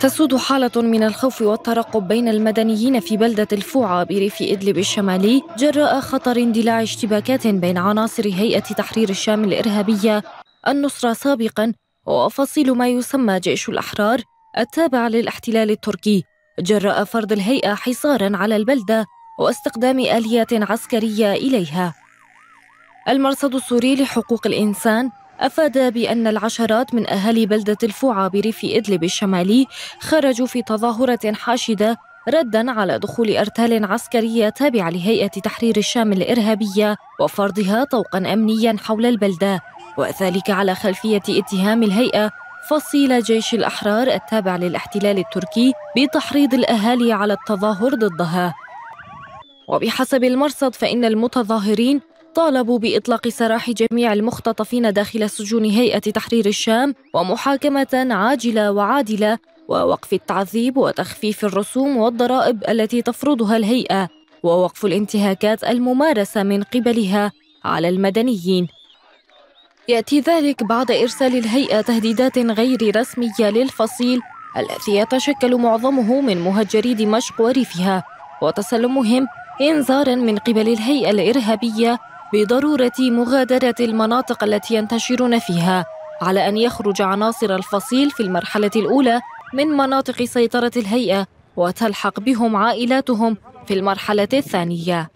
تسود حالة من الخوف والترقب بين المدنيين في بلدة الفوعة بريف إدلب الشمالي جراء خطر اندلاع اشتباكات بين عناصر هيئة تحرير الشام الإرهابية النصرة سابقا وفصيل ما يسمى جيش الأحرار التابع للاحتلال التركي جراء فرض الهيئة حصارا على البلدة واستخدام آليات عسكرية إليها المرصد السوري لحقوق الإنسان أفاد بأن العشرات من أهالي بلدة الفوعة بريف إدلب الشمالي خرجوا في تظاهرة حاشدة ردا على دخول ارتال عسكريه تابعه لهيئه تحرير الشام الارهابيه وفرضها طوقا امنيا حول البلده وذلك على خلفيه اتهام الهيئه فصيل جيش الاحرار التابع للاحتلال التركي بتحريض الاهالي على التظاهر ضدها وبحسب المرصد فان المتظاهرين طالبوا بإطلاق سراح جميع المختطفين داخل سجون هيئة تحرير الشام ومحاكمة عاجلة وعادلة ووقف التعذيب وتخفيف الرسوم والضرائب التي تفرضها الهيئة ووقف الانتهاكات الممارسة من قبلها على المدنيين يأتي ذلك بعد إرسال الهيئة تهديدات غير رسمية للفصيل الذي يتشكل معظمه من مهجري دمشق وريفها وتسلمهم إنذارا من قبل الهيئة الإرهابية بضروره مغادره المناطق التي ينتشرون فيها على ان يخرج عناصر الفصيل في المرحله الاولى من مناطق سيطره الهيئه وتلحق بهم عائلاتهم في المرحله الثانيه